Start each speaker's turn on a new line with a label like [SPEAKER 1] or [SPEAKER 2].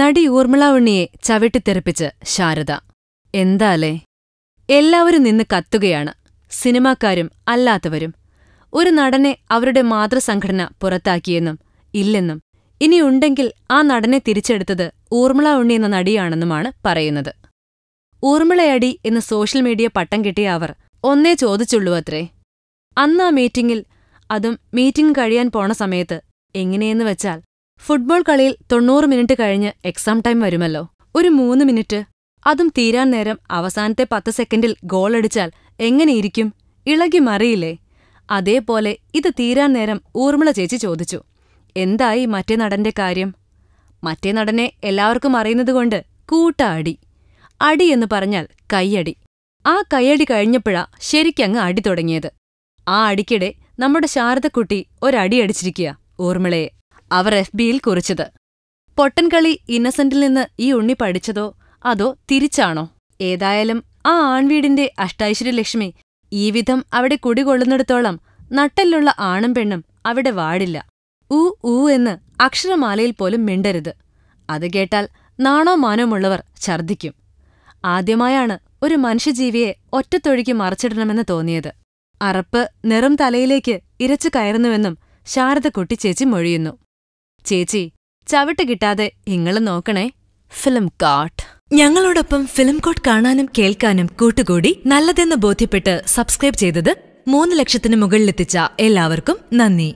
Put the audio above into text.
[SPEAKER 1] നടി ഊർമിള ഉണ്ണിയെ ചവിട്ടിത്തെറിപ്പിച്ച് ശാരദ എന്താലേ എല്ലാവരും നിന്ന് കത്തുകയാണ് സിനിമാക്കാരും അല്ലാത്തവരും ഒരു നടനെ അവരുടെ മാതൃസംഘടന പുറത്താക്കിയെന്നും ഇല്ലെന്നും ഇനിയുണ്ടെങ്കിൽ ആ നടനെ തിരിച്ചെടുത്തത് ഊർമിള ഉണ്ണി എന്ന നടിയാണെന്നുമാണ് പറയുന്നത് ഊർമിളയടി എന്ന് സോഷ്യൽ മീഡിയ പട്ടം കിട്ടിയ അവർ ഒന്നേ ചോദിച്ചുള്ളൂ അത്രേ അന്ന് ആ മീറ്റിംഗിൽ അതും മീറ്റിംഗ് കഴിയാൻ പോണ സമയത്ത് എങ്ങനെയെന്ന് വെച്ചാൽ ഫുട്ബോൾ കളിയിൽ തൊണ്ണൂറ് മിനിറ്റ് കഴിഞ്ഞ് എക്സാം ടൈം വരുമല്ലോ ഒരു മൂന്ന് മിനിറ്റ് അതും തീരാൻ നേരം അവസാനത്തെ പത്ത് സെക്കൻഡിൽ ഗോൾ അടിച്ചാൽ എങ്ങനെയിരിക്കും ഇളകി മറിയില്ലേ അതേപോലെ ഇത് തീരാൻ നേരം ഊർമിള ചേച്ചി ചോദിച്ചു എന്തായി മറ്റേ നടന്റെ കാര്യം മറ്റേ നടനെ എല്ലാവർക്കും അറിയുന്നതുകൊണ്ട് കൂട്ട അടി അടി എന്ന് പറഞ്ഞാൽ കയ്യടി ആ കയ്യടി കഴിഞ്ഞപ്പോഴാ ശരിക്കങ്ങ് അടി തുടങ്ങിയത് ആ അടിക്കിടെ നമ്മുടെ ശാരദക്കുട്ടി ഒരടി അടിച്ചിരിക്കുക ഊർമിളയെ അവർ എഫ് ബിയിൽ കുറിച്ചത് പൊട്ടൻകളി ഇന്നസെന്റിൽ നിന്ന് ഈ ഉണ്ണി പഠിച്ചതോ അതോ തിരിച്ചാണോ ഏതായാലും ആ ആൺവീടിന്റെ അഷ്ടൈശ്വര്യലക്ഷ്മി ഈ വിധം അവിടെ കുടികൊള്ളുന്നിടത്തോളം നട്ടലുള്ള ആണും പെണ്ണും അവിടെ വാടില്ല ഊ ഊ എന്ന് അക്ഷരമാലയിൽ പോലും മിണ്ടരുത് അത് കേട്ടാൽ നാണോ മാനോമുള്ളവർ ഛർദ്ദിക്കും ആദ്യമായാണ് ഒരു മനുഷ്യജീവിയെ ഒറ്റത്തൊഴുക്കി മറിച്ചിടണമെന്ന് തോന്നിയത് അറപ്പ് നിറം തലയിലേക്ക് ഇരച്ചു കയറുന്നുവെന്നും ശാരദക്കുട്ടി ചേച്ചി മൊഴിയുന്നു ചേച്ചി ചവിട്ട് കിട്ടാതെ നിങ്ങൾ നോക്കണേ ഫിലിം കാട്ട് ഞങ്ങളോടൊപ്പം ഫിലിം കോട്ട് കാണാനും കേൾക്കാനും കൂട്ടുകൂടി നല്ലതെന്ന് ബോധ്യപ്പെട്ട് സബ്സ്ക്രൈബ് ചെയ്തത് മൂന്ന് ലക്ഷത്തിന് മുകളിലെത്തിച്ച എല്ലാവർക്കും നന്ദി